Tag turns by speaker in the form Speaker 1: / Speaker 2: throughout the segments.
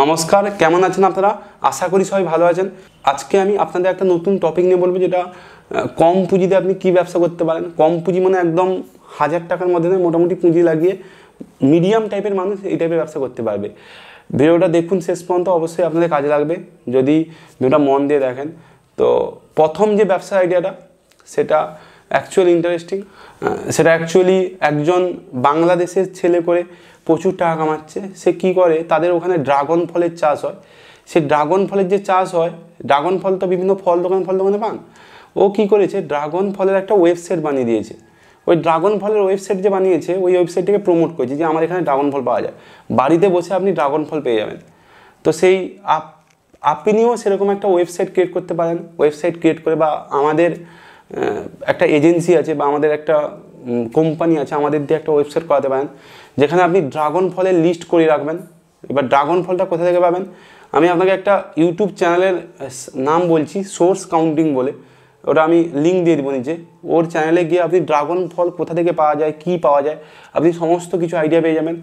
Speaker 1: নমস্কার কেমন আছেন আপনারা আশা করি সবাই ভালো আছেন আজকে আমি আপনাদের একটা নতুন টপিক নিয়ে বলবো যেটা কম পুঁজিতে আপনি কি ব্যবসা করতে পারেন কম পুঁজি মানে একদম হাজার টাকার মধ্যে মোটামুটি পুঁজি লাগিয়ে মিডিয়াম টাইপের মানুষ এই টাইপের ব্যবসা করতে পারবে ভিডিওটা দেখুন শেষ পর্যন্ত অবশ্যই আপনাদের কাজে লাগবে যদি ভিডিওটা মন দিয়ে দেখেন তো প্রথম যে ব্যবসা আইডিয়াটা সেটা অ্যাকচুয়াল ইন্টারেস্টিং সেটা অ্যাকচুয়ালি একজন বাংলাদেশের ছেলে করে প্রচুর টাকা কামাচ্ছে সে কি করে তাদের ওখানে ড্রাগন ফলের চাষ হয় সে ড্রাগন ফলের যে চাষ হয় ড্রাগন ফল তো বিভিন্ন ফল দোকান ফল দোকানে পান ও কি করেছে ড্রাগন ফলের একটা ওয়েবসাইট বানিয়ে দিয়েছে ওই ড্রাগন ফলের ওয়েবসাইট যে বানিয়েছে ওই ওয়েবসাইটটিকে প্রমোট করেছে যে আমার এখানে ড্রাগন ফল পাওয়া যায় বাড়িতে বসে আপনি ড্রাগন ফল পেয়ে যাবেন তো সেই আপনিও সেরকম একটা ওয়েবসাইট ক্রিয়েট করতে পারেন ওয়েবসাইট ক্রিয়েট করে বা আমাদের একটা এজেন্সি আছে বা আমাদের একটা কোম্পানি আছে আমাদের দিয়ে একটা ওয়েবসাইট করাতে পারেন যেখানে আপনি ড্রাগন ফলের লিস্ট করে রাখবেন এবার ড্রাগন ফলটা কোথা থেকে পাবেন আমি আপনাকে একটা ইউটিউব চ্যানেলের নাম বলছি সোর্স কাউন্টিং বলে ওটা আমি লিঙ্ক দিয়ে দেবো নিচে ওর চ্যানেলে গিয়ে আপনি ড্রাগন ফল কোথা থেকে পাওয়া যায় কি পাওয়া যায় আপনি সমস্ত কিছু আইডিয়া পেয়ে যাবেন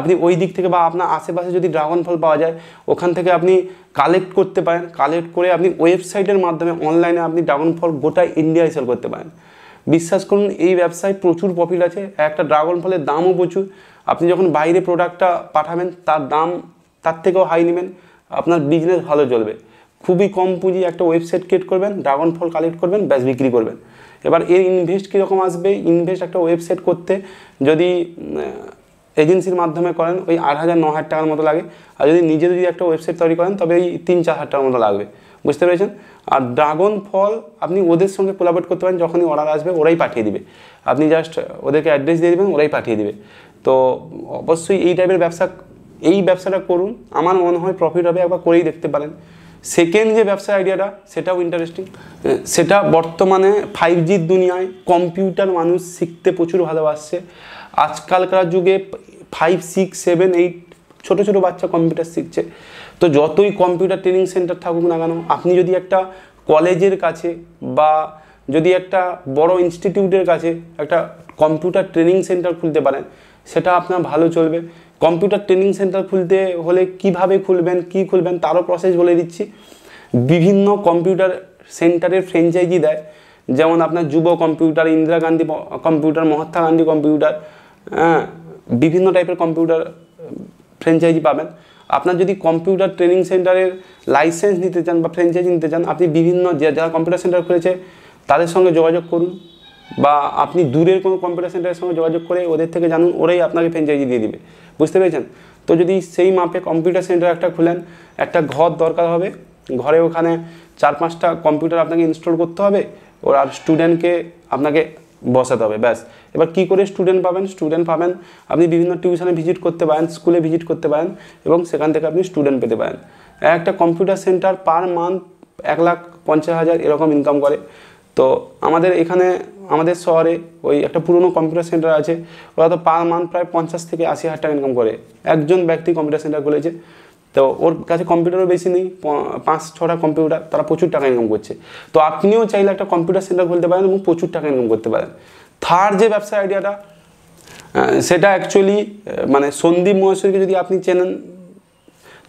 Speaker 1: আপনি ওই দিক থেকে বা আপনার আশেপাশে যদি ড্রাগন ফল পাওয়া যায় ওখান থেকে আপনি কালেক্ট করতে পারেন কালেক্ট করে আপনি ওয়েবসাইটের মাধ্যমে অনলাইনে আপনি ড্রাগন ফল গোটা ইন্ডিয়ায় সেল করতে পারেন বিশ্বাস করুন এই ব্যবসায় প্রচুর প্রফিট আছে একটা ড্রাগন ফলের দামও প্রচুর আপনি যখন বাইরে প্রোডাক্টটা পাঠাবেন তার দাম তার থেকেও হাই নেবেন আপনার বিজনেস ভালো চলবে খুবই কম পুঁজি একটা ওয়েবসাইট ক্রিয়েট করবেন ড্রাগন ফল কালেক্ট করবেন ব্যাস বিক্রি করবেন এবার এর ইনভেস্ট কীরকম আসবে ইনভেস্ট একটা ওয়েবসাইট করতে যদি এজেন্সির মাধ্যমে করেন ওই আট হাজার ন হাজার টাকার মতো লাগে আর যদি নিজে যদি একটা ওয়েবসাইট তৈরি করেন তবে এই তিন চার হাজার টাকার মতো লাগবে বুঝতে পেরেছেন আর ড্রাগন ফল আপনি ওদের সঙ্গে কোলাবরেট করতে পারেন যখনই অর্ডার আসবে ওরাই পাঠিয়ে দিবে আপনি জাস্ট ওদেরকে অ্যাড্রেস দিয়ে দেবেন ওরাই পাঠিয়ে দিবে তো অবশ্যই এই টাইপের ব্যবসা এই ব্যবসাটা করুন আমার মনে হয় প্রফিট হবে একবার করেই দেখতে পারেন সেকেন্ড যে ব্যবসা আইডিয়াটা সেটাও ইন্টারেস্টিং সেটা বর্তমানে ফাইভ জির দুনিয়ায় কম্পিউটার মানুষ শিখতে প্রচুর ভালোবাসছে আজকালকার যুগে ফাইভ সিক্স সেভেন এইট ছোটো ছোটো বাচ্চা কম্পিউটার শিখছে তো যতই কম্পিউটার ট্রেনিং সেন্টার থাকুক না কেন আপনি যদি একটা কলেজের কাছে বা যদি একটা বড় ইনস্টিটিউটের কাছে একটা কম্পিউটার ট্রেনিং সেন্টার খুলতে পারেন সেটা আপনার ভালো চলবে কম্পিউটার ট্রেনিং সেন্টার খুলতে হলে কিভাবে খুলবেন কি খুলবেন তারও প্রসেস বলে দিচ্ছি বিভিন্ন কম্পিউটার সেন্টারের ফ্র্যাঞ্চাইজি দেয় যেমন আপনার যুব computer Indira Gandhi computer Mahatma Gandhi computer হ্যাঁ বিভিন্ন টাইপের কম্পিউটার ফ্র্যাঞ্চাইজি পাবেন আপনার যদি কম্পিউটার ট্রেনিং সেন্টারের লাইসেন্স নিতে চান বা ফ্র্যাঞ্চাইজি নিতে চান আপনি বিভিন্ন যারা কম্পিউটার সেন্টার খুলেছে তাদের সঙ্গে যোগাযোগ করুন বা আপনি দূরের কোনো কম্পিউটার সেন্টারের সঙ্গে যোগাযোগ করে ওদের থেকে জানুন ওরাই আপনাকে ফ্র্যাঞ্চাইজি দিয়ে দিবে বুঝতে পেরেছেন তো যদি সেই মাপে কম্পিউটার সেন্টার একটা খুলেন একটা ঘর দরকার হবে ঘরে ওখানে চার পাঁচটা কম্পিউটার আপনাকে ইনস্টল করতে হবে ওর আর স্টুডেন্টকে আপনাকে বসাতে হবে ব্যাস এবার কি করে স্টুডেন্ট পাবেন স্টুডেন্ট পাবেন আপনি বিভিন্ন টিউশনে ভিজিট করতে পারেন স্কুলে ভিজিট করতে পারেন এবং সেখান থেকে আপনি স্টুডেন্ট পেতে পারেন একটা কম্পিউটার সেন্টার পার মান্থ এক লাখ পঞ্চাশ হাজার এরকম ইনকাম করে তো আমাদের এখানে আমাদের শহরে ওই একটা পুরনো কম্পিউটার সেন্টার আছে ওরা তো পার মান্থ প্রায় পঞ্চাশ থেকে আশি হাজার টাকা ইনকাম করে একজন ব্যক্তি কম্পিউটার সেন্টার খুলেছে তো ওর কাছে কম্পিউটারও বেশি নেই পাঁচ ছটা কম্পিউটার তারা প্রচুর টাকা ইনকাম করছে তো আপনিও চাইলে একটা কম্পিউটার সেন্টার খুলতে পারেন এবং প্রচুর টাকা ইনকাম করতে পারেন থার্ড যে ব্যবসা আইডিয়াটা সেটা অ্যাকচুয়ালি মানে সন্দীপ মহেশ্বরীকে যদি আপনি চেনেন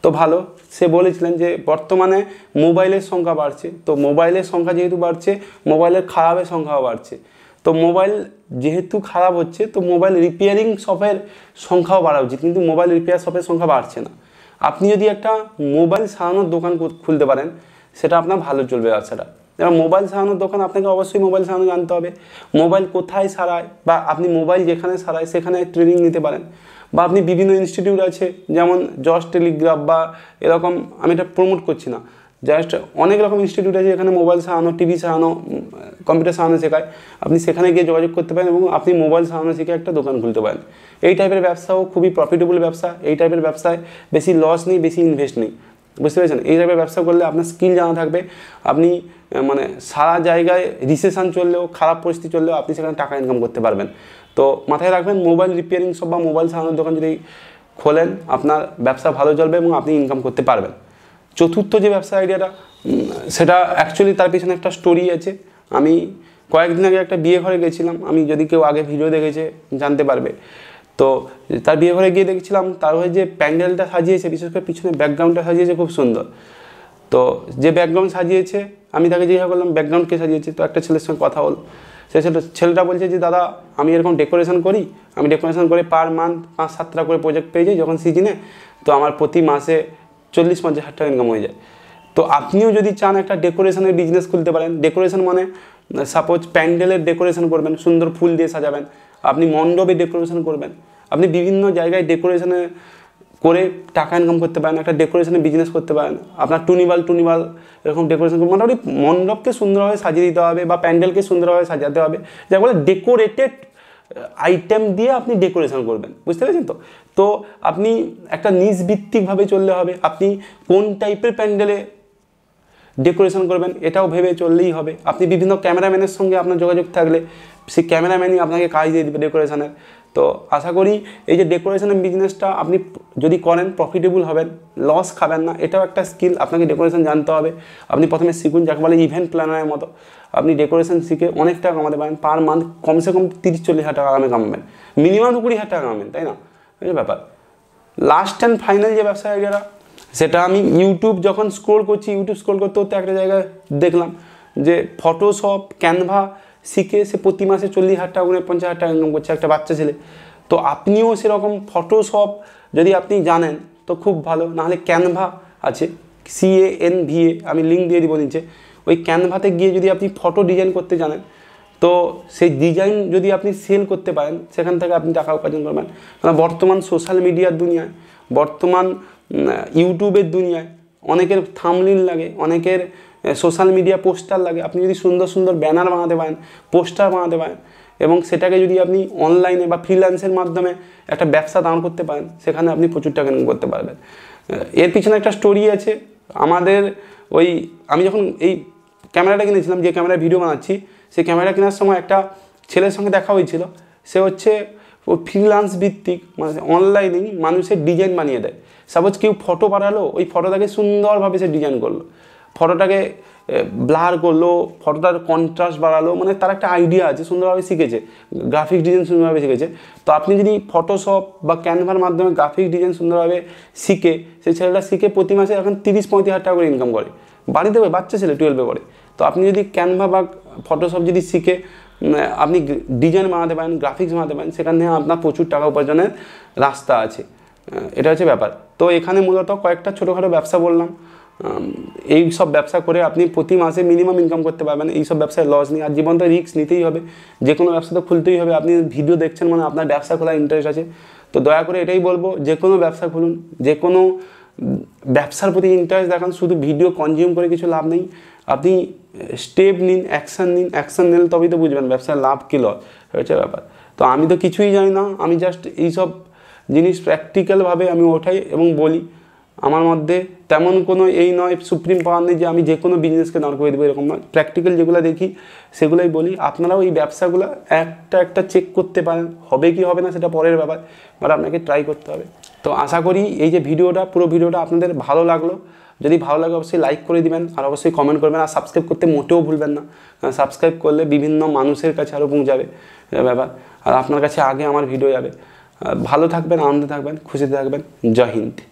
Speaker 1: তো ভালো সে বলেছিলেন যে বর্তমানে মোবাইলের সংখ্যা বাড়ছে তো মোবাইলের সংখ্যা যেহেতু বাড়ছে মোবাইলের খারাপের সংখ্যাও বাড়ছে তো মোবাইল যেহেতু খারাপ হচ্ছে তো মোবাইল রিপেয়ারিং শপের সংখ্যাও বাড়া উচিত কিন্তু মোবাইল রিপেয়ার শপের সংখ্যা বাড়ছে না আপনি যদি একটা মোবাইল সারানোর দোকান খুলতে পারেন সেটা আপনার ভালো চলবে ব্যবসাটা এবার মোবাইল সারানোর দোকান আপনাকে অবশ্যই মোবাইল সারানো জানতে হবে মোবাইল কোথায় সারায় বা আপনি মোবাইল যেখানে সারায় সেখানে ট্রেনিং নিতে পারেন বা আপনি বিভিন্ন ইনস্টিটিউট আছে যেমন জজ টেলিগ্রাফ বা এরকম আমি এটা প্রমোট করছি না জাস্ট অনেক রকম ইনস্টিটিউট আছে এখানে মোবাইল সাহানো টিভি সাহানো কম্পিউটার সাহানো শেখায় আপনি সেখানে গিয়ে যোগাযোগ করতে পারেন এবং আপনি মোবাইল সাহানো শিখে একটা দোকান খুলতে পারেন এই টাইপের ব্যবসাও খুবই প্রফিটেবল ব্যবসা এই টাইপের ব্যবসায় বেশি লস নেই বেশি ইনভেস্ট নেই বুঝতে পেরেছেন এইভাবে ব্যবসা করলে আপনার স্কিল জানা থাকবে আপনি মানে সারা জায়গায় রিসেশন চললেও খারাপ পরিস্থিতি চললেও আপনি সেখানে টাকা ইনকাম করতে পারবেন তো মাথায় রাখবেন মোবাইল রিপেয়ারিং সব বা মোবাইল সারানোর দোকান যদি খোলেন আপনার ব্যবসা ভালো চলবে এবং আপনি ইনকাম করতে পারবেন চতুর্থ যে ব্যবসা আইডিয়াটা সেটা অ্যাকচুয়ালি তার পিছনে একটা স্টোরি আছে আমি কয়েকদিন আগে একটা বিয়ে ঘরে গেছিলাম আমি যদি কেউ আগে ভিডিও দেখেছে জানতে পারবে তো তার বিয়ে ঘরে গিয়ে দেখছিলাম তার হয়ে যে প্যান্ডেলটা সাজিয়েছে বিশেষ করে পিছনে ব্যাকগ্রাউন্ডটা সাজিয়েছে খুব সুন্দর তো যে ব্যাকগ্রাউন্ড সাজিয়েছে আমি তাকে জিজ্ঞাসা করলাম ব্যাকগ্রাউন্ড কে সাজিয়েছে তো একটা ছেলের সঙ্গে কথা হল সে ছেলেটা বলছে যে দাদা আমি এরকম ডেকোরেশন করি আমি ডেকোরেশন করে পার মান্থ পাঁচ সাতটা করে প্রজেক্ট পেয়ে যাই যখন সিজনে তো আমার প্রতি মাসে চল্লিশ পঞ্চাশ হাজার টাকা ইনকাম হয়ে যায় তো আপনিও যদি চান একটা ডেকোরেশনের বিজনেস খুলতে পারেন ডেকোরেশন মানে সাপোজ প্যান্ডেলের ডেকোরেশন করবেন সুন্দর ফুল দিয়ে সাজাবেন আপনি মণ্ডপে ডেকোরেশন করবেন আপনি বিভিন্ন জায়গায় ডেকোরেশনে করে টাকা ইনকাম করতে পারেন একটা ডেকোরেশনে বিজনেস করতে পারেন আপনার টুনিবাল টুনিবাল এরকম ডেকোরেশন মোটামুটি মণ্ডপকে সুন্দরভাবে সাজিয়ে দিতে হবে বা প্যান্ডেলকে সুন্দরভাবে সাজাতে হবে যা বলে ডেকোরেটেড আইটেম দিয়ে আপনি ডেকোরেশন করবেন বুঝতে পেরেছেন তো তো আপনি একটা নিজভিত্তিকভাবে চললে হবে আপনি কোন টাইপের প্যান্ডেলে ডেকোরেশন করবেন এটাও ভেবে চললেই হবে আপনি বিভিন্ন ক্যামেরাম্যানের সঙ্গে আপনার যোগাযোগ থাকলে সেই ক্যামেরাম্যানই আপনাকে কাজ দিয়ে দেবে ডেকোরেশনের তো আশা করি এই যে ডেকোরেশনের বিজনেসটা আপনি যদি করেন প্রফিটেবল হবেন লস খাবেন না এটাও একটা স্কিল আপনাকে ডেকোরেশন জানতে হবে আপনি প্রথমে শিখুন যাকে বলে ইভেন্ট প্ল্যানারের মতো আপনি ডেকোরেশন শিখে অনেক টাকা কামাতে পারেন পার মান্থ কমসে কম তিরিশ চল্লিশ হাজার টাকা আপনি কামাবেন মিনিমাম কুড়ি হাজার টাকা কামাবেন তাই না এই ব্যাপার লাস্ট অ্যান্ড ফাইনাল যে ব্যবসা সেটা আমি ইউটিউব যখন স্ক্রোল করছি ইউটিউব স্ক্রোল করতে করতে একটা জায়গায় দেখলাম যে ফটোশপ ক্যানভা শিখে সে প্রতি মাসে চল্লিশ হাজার টাকা করে পঞ্চাশ হাজার টাকা ইনকাম করছে একটা বাচ্চা ছেলে তো আপনিও সেরকম ফটোশপ যদি আপনি জানেন তো খুব ভালো নাহলে ক্যানভা আছে সিএ এন ভি এ আমি লিঙ্ক দিয়ে দিব নিচে ওই ক্যানভাতে গিয়ে যদি আপনি ফটো ডিজাইন করতে জানেন তো সেই ডিজাইন যদি আপনি সেল করতে পারেন সেখান থেকে আপনি টাকা উপার্জন করবেন কারণ বর্তমান সোশ্যাল মিডিয়ার দুনিয়ায় বর্তমান ইউটিউবের দুনিয়ায় অনেকের থামলিন লাগে অনেকের সোশ্যাল মিডিয়া পোস্টার লাগে আপনি যদি সুন্দর সুন্দর ব্যানার বানাতে পারেন পোস্টার বানাতে পারেন এবং সেটাকে যদি আপনি অনলাইনে বা ফ্রিল্যান্সের মাধ্যমে একটা ব্যবসা দাঁড় করতে পারেন সেখানে আপনি প্রচুর টাকা ইনকাম করতে পারবেন এর পিছনে একটা স্টোরি আছে আমাদের ওই আমি যখন এই ক্যামেরাটা কিনেছিলাম যে ক্যামেরায় ভিডিও বানাচ্ছি সেই ক্যামেরা কেনার সময় একটা ছেলের সঙ্গে দেখা হয়েছিল সে হচ্ছে ও ফ্রিলান্স ভিত্তিক মানে অনলাইনেই মানুষের ডিজাইন বানিয়ে দেয় সাপোজ কেউ ফটো পাঠালো ওই ফটোটাকে সুন্দরভাবে সে ডিজাইন করলো ফটোটাকে ব্লার করলো ফটোটার কন্ট্রাস্ট বাড়ালো মানে তার একটা আইডিয়া আছে সুন্দরভাবে শিখেছে গ্রাফিক ডিজাইন সুন্দরভাবে শিখেছে তো আপনি যদি ফটোশপ বা ক্যানভার মাধ্যমে গ্রাফিক ডিজাইন সুন্দরভাবে শিখে সেই ছেলেটা শিখে প্রতি মাসে এখন তিরিশ পঁয়ত্রিশ হাজার টাকা করে ইনকাম করে বাড়িতে বাচ্চা ছেলে টুয়েলভে পড়ে তো আপনি যদি ক্যানভা বা ফটোশপ যদি শিখে আপনি ডিজাইন বানাতে পারেন গ্রাফিক্স বানাতে পারেন সেখান থেকে আপনার প্রচুর টাকা উপার্জনের রাস্তা আছে এটা হচ্ছে ব্যাপার তো এখানে মূলত কয়েকটা ছোটোখাটো ব্যবসা বললাম এই সব ব্যবসা করে আপনি প্রতি মাসে মিনিমাম ইনকাম করতে পারবেন এই সব ব্যবসায় লস নেই আর জীবন তো রিস্ক নিতেই হবে যে কোনো ব্যবসা তো খুলতেই হবে আপনি ভিডিও দেখছেন মানে আপনার ব্যবসা খোলার ইন্টারেস্ট আছে তো দয়া করে এটাই বলবো যে কোনো ব্যবসা খুলুন যে কোনো ব্যবসার প্রতি ইন্টারেস্ট দেখান শুধু ভিডিও কনজিউম করে কিছু লাভ নেই আপনি স্টেপ নিন অ্যাকশান নিন অ্যাকশান নিলে তবেই তো বুঝবেন ব্যবসায় লাভ কী লস হয়েছে ব্যাপার তো আমি তো কিছুই জানি না আমি জাস্ট এইসব জিনিস প্র্যাকটিক্যালভাবে আমি ওঠাই এবং বলি আমার মধ্যে তেমন কোনো এই নয় সুপ্রিম পাওয়ার নেই যে আমি যে কোনো বিজনেসকে দাঁড় করে দেবো এরকম নয় প্র্যাকটিক্যাল যেগুলো দেখি সেগুলোই বলি আপনারাও এই ব্যবসাগুলো একটা একটা চেক করতে পারেন হবে কি হবে না সেটা পরের ব্যাপার বা আপনাকে ট্রাই করতে হবে তো আশা করি এই যে ভিডিওটা পুরো ভিডিওটা আপনাদের ভালো লাগলো যদি ভালো লাগে অবশ্যই লাইক করে দিবেন আর অবশ্যই কমেন্ট করবেন আর সাবস্ক্রাইব করতে মোটেও ভুলবেন না কারণ সাবস্ক্রাইব করলে বিভিন্ন মানুষের কাছে আরও পৌঁছাবে ব্যাপার আর আপনার কাছে আগে আমার ভিডিও যাবে ভালো থাকবেন আনন্দে থাকবেন খুশিতে থাকবেন জয় হিন্দ